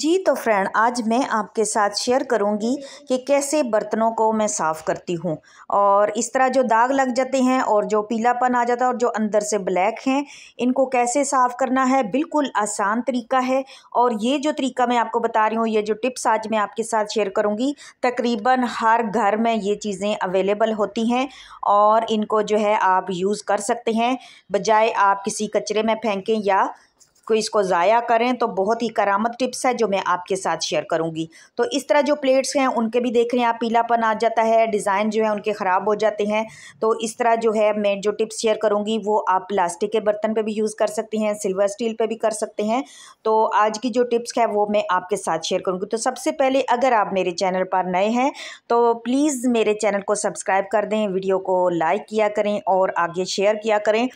जी तो फ्रेंड आज मैं आपके साथ शेयर करूंगी कि कैसे बर्तनों को मैं साफ़ करती हूं और इस तरह जो दाग लग जाते हैं और जो पीलापन आ जाता है और जो अंदर से ब्लैक हैं इनको कैसे साफ़ करना है बिल्कुल आसान तरीका है और ये जो तरीका मैं आपको बता रही हूँ ये जो टिप्स आज मैं आपके साथ शेयर करूँगी तकरीबन हर घर में ये चीज़ें अवेलेबल होती हैं और इनको जो है आप यूज़ कर सकते हैं बजाय आप किसी कचरे में फेंकें या को इसको ज़ाया करें तो बहुत ही करामत टिप्स है जो मैं आपके साथ शेयर करूंगी तो इस तरह जो प्लेट्स हैं उनके भी देख रहे हैं आप पीलापन आ जाता है डिज़ाइन जो है उनके ख़राब हो जाते हैं तो इस तरह जो है मैं जो टिप्स शेयर करूंगी वो आप प्लास्टिक के बर्तन पे भी यूज़ कर सकते हैं सिल्वर स्टील पर भी कर सकते हैं तो आज की जो टिप्स है वो मैं आपके साथ शेयर करूँगी तो सबसे पहले अगर आप मेरे चैनल पर नए हैं तो प्लीज़ मेरे चैनल को सब्सक्राइब कर दें वीडियो को लाइक किया करें और आगे शेयर किया करें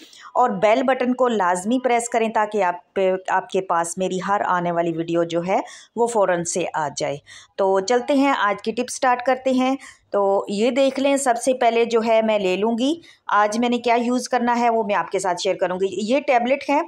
और बेल बटन को लाजमी प्रेस करें ताकि आप पे आपके पास मेरी हर आने वाली वीडियो जो है वो फ़ौरन से आ जाए तो चलते हैं आज की टिप स्टार्ट करते हैं तो ये देख लें सबसे पहले जो है मैं ले लूँगी आज मैंने क्या यूज़ करना है वो मैं आपके साथ शेयर करूँगी ये टैबलेट है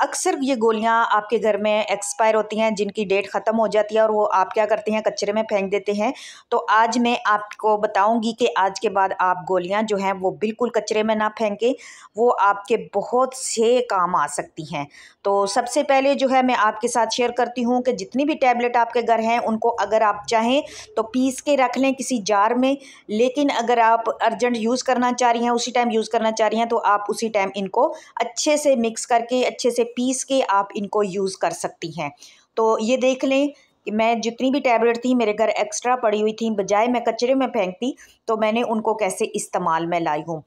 अक्सर ये गोलियाँ आपके घर में एक्सपायर होती हैं जिनकी डेट ख़त्म हो जाती है और वो आप क्या करते हैं कचरे में फेंक देते हैं तो आज मैं आपको बताऊँगी कि आज के बाद आप गोलियाँ जो हैं वो बिल्कुल कचरे में ना फेंकें वो आपके बहुत से काम आ सकती हैं तो सबसे पहले जो है मैं आपके साथ शेयर करती हूँ कि जितनी भी टैबलेट आपके घर हैं उनको अगर आप चाहें तो पीस के रख लें किसी जार में लेकिन अगर आप अर्जेंट यूज़ करना चाह रही हैं उसी टाइम यूज़ करना चाह रही हैं तो आप उसी टाइम इनको अच्छे से मिक्स करके अच्छे से पीस के आप इनको यूज़ कर सकती हैं तो ये देख लें कि मैं जितनी भी टैबलेट थी मेरे घर एक्स्ट्रा पड़ी हुई थी बजाय मैं कचरे में फेंकती तो मैंने उनको कैसे इस्तेमाल में लाई हूँ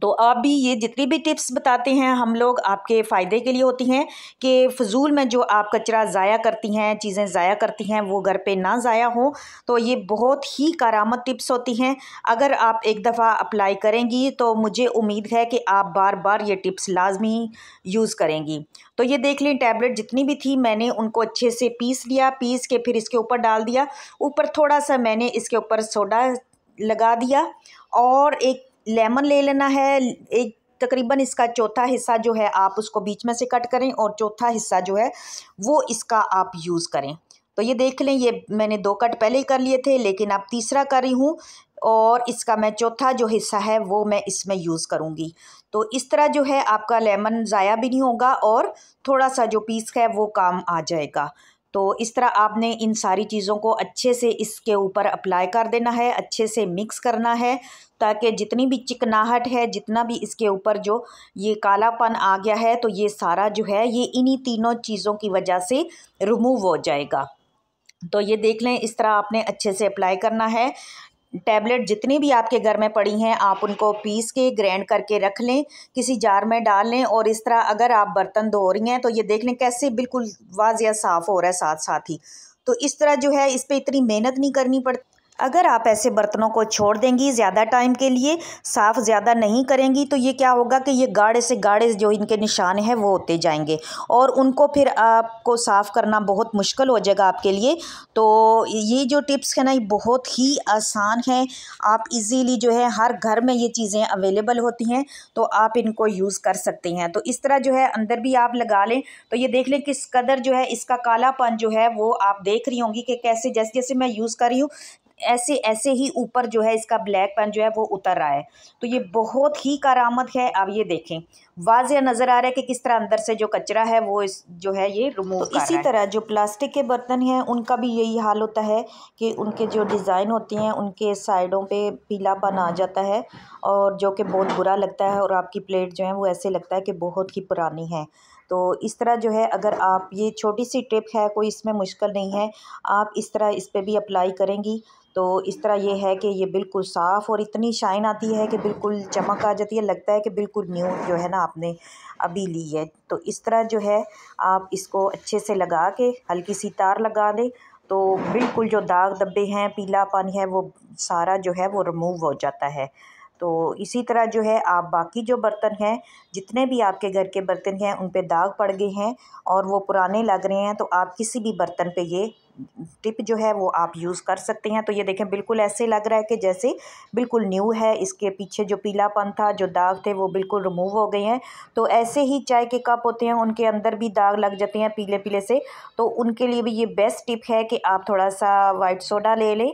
तो आप भी ये जितनी भी टिप्स बताते हैं हम लोग आपके फ़ायदे के लिए होती हैं कि फ़जूल में जो आप कचरा ज़ाया करती हैं चीज़ें ज़ाया करती हैं वो घर पे ना ज़ाया हो तो ये बहुत ही कारामत टिप्स होती हैं अगर आप एक दफ़ा अप्लाई करेंगी तो मुझे उम्मीद है कि आप बार बार ये टिप्स लाजमी यूज़ करेंगी तो ये देख लें टैबलेट जितनी भी थी मैंने उनको अच्छे से पीस लिया पीस के फिर इसके ऊपर डाल दिया ऊपर थोड़ा सा मैंने इसके ऊपर सोडा लगा दिया और एक लेमन ले लेना है एक तकरीबन इसका चौथा हिस्सा जो है आप उसको बीच में से कट करें और चौथा हिस्सा जो है वो इसका आप यूज़ करें तो ये देख लें ये मैंने दो कट पहले ही कर लिए थे लेकिन अब तीसरा कर रही हूँ और इसका मैं चौथा जो हिस्सा है वो मैं इसमें यूज़ करूँगी तो इस तरह जो है आपका लेमन ज़ाया भी नहीं होगा और थोड़ा सा जो पीस है वो काम आ जाएगा तो इस तरह आपने इन सारी चीज़ों को अच्छे से इसके ऊपर अप्लाई कर देना है अच्छे से मिक्स करना है ताकि जितनी भी चिकनाहट है जितना भी इसके ऊपर जो ये कालापन आ गया है तो ये सारा जो है ये इन्हीं तीनों चीज़ों की वजह से रिमूव हो जाएगा तो ये देख लें इस तरह आपने अच्छे से अप्लाई करना है टैबलेट जितनी भी आपके घर में पड़ी हैं आप उनको पीस के ग्रैंड करके रख लें किसी जार में डाल लें और इस तरह अगर आप बर्तन धो रही हैं तो ये देख लें कैसे बिल्कुल वाजिया साफ़ हो रहा है साथ साथ ही तो इस तरह जो है इस पर इतनी मेहनत नहीं करनी पड़ती अगर आप ऐसे बर्तनों को छोड़ देंगी ज़्यादा टाइम के लिए साफ़ ज़्यादा नहीं करेंगी तो ये क्या होगा कि ये गाढ़े से गाढ़े जो इनके निशान हैं वो होते जाएंगे और उनको फिर आपको साफ़ करना बहुत मुश्किल हो जाएगा आपके लिए तो ये जो टिप्स है ना ये बहुत ही आसान है आप इजीली जो है हर घर में ये चीज़ें अवेलेबल होती हैं तो आप इनको यूज़ कर सकते हैं तो इस तरह जो है अंदर भी आप लगा लें तो ये देख लें किस कदर जो है इसका कालापन जो है वो आप देख रही होंगी कि कैसे जैसे जैसे मैं यूज़ कर रही हूँ ऐसे ऐसे ही ऊपर जो है इसका ब्लैक पन जो है वो उतर रहा है तो ये बहुत ही कारामद है आप ये देखें वाजिया नज़र आ रहा है कि किस तरह अंदर से जो कचरा है वो इस जो है ये रिमूव तो इसी तरह जो प्लास्टिक के बर्तन हैं उनका भी यही हाल होता है कि उनके जो डिज़ाइन होती हैं उनके साइडों पर पीलापन आ जाता है और जो कि बहुत बुरा लगता है और आपकी प्लेट जो है वो ऐसे लगता है कि बहुत ही पुरानी है तो इस तरह जो है अगर आप ये छोटी सी ट्रिप है कोई इसमें मुश्किल नहीं है आप इस तरह इस पर भी अप्लाई करेंगी तो इस तरह ये है कि ये बिल्कुल साफ़ और इतनी शाइन आती है कि बिल्कुल चमक आ जाती है लगता है कि बिल्कुल न्यू जो है ना आपने अभी ली है तो इस तरह जो है आप इसको अच्छे से लगा के हल्की सी तार लगा दें तो बिल्कुल जो दाग दब्बे हैं पीला पानी है वो सारा जो है वो रिमूव हो जाता है तो इसी तरह जो है आप बाकी जो बर्तन हैं जितने भी आपके घर के बर्तन हैं उन पे दाग पड़ गए हैं और वो पुराने लग रहे हैं तो आप किसी भी बर्तन पे ये टिप जो है वो आप यूज़ कर सकते हैं तो ये देखें बिल्कुल ऐसे लग रहा है कि जैसे बिल्कुल न्यू है इसके पीछे जो पीलापन था जो दाग थे वो बिल्कुल रिमूव हो गए हैं तो ऐसे ही चाय के कप होते हैं उनके अंदर भी दाग लग जाते हैं पीले पीले से तो उनके लिए भी ये बेस्ट टिप है कि आप थोड़ा सा वाइट सोडा ले लें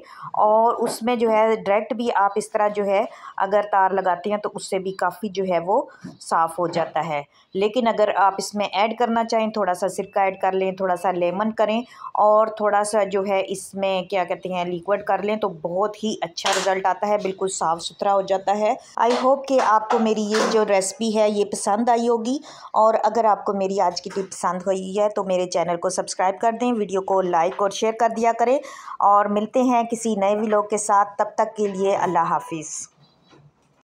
और उसमें जो है डायरेक्ट भी आप इस तरह जो है अगर तार लगाते हैं तो उससे भी काफ़ी जो है वो साफ़ हो जाता है लेकिन अगर आप इसमें ऐड करना चाहें थोड़ा सा सिरका ऐड कर लें थोड़ा सा लेमन करें और थोड़ा थोड़ा सा जो है इसमें क्या कहते हैं लिक्विड कर लें तो बहुत ही अच्छा रिजल्ट आता है बिल्कुल साफ़ सुथरा हो जाता है आई होप कि आपको मेरी ये जो रेसिपी है ये पसंद आई होगी और अगर आपको मेरी आज की टिप पसंद हुई है तो मेरे चैनल को सब्सक्राइब कर दें वीडियो को लाइक और शेयर कर दिया करें और मिलते हैं किसी नए व्लॉग के साथ तब तक के लिए अल्लाह हाफिज़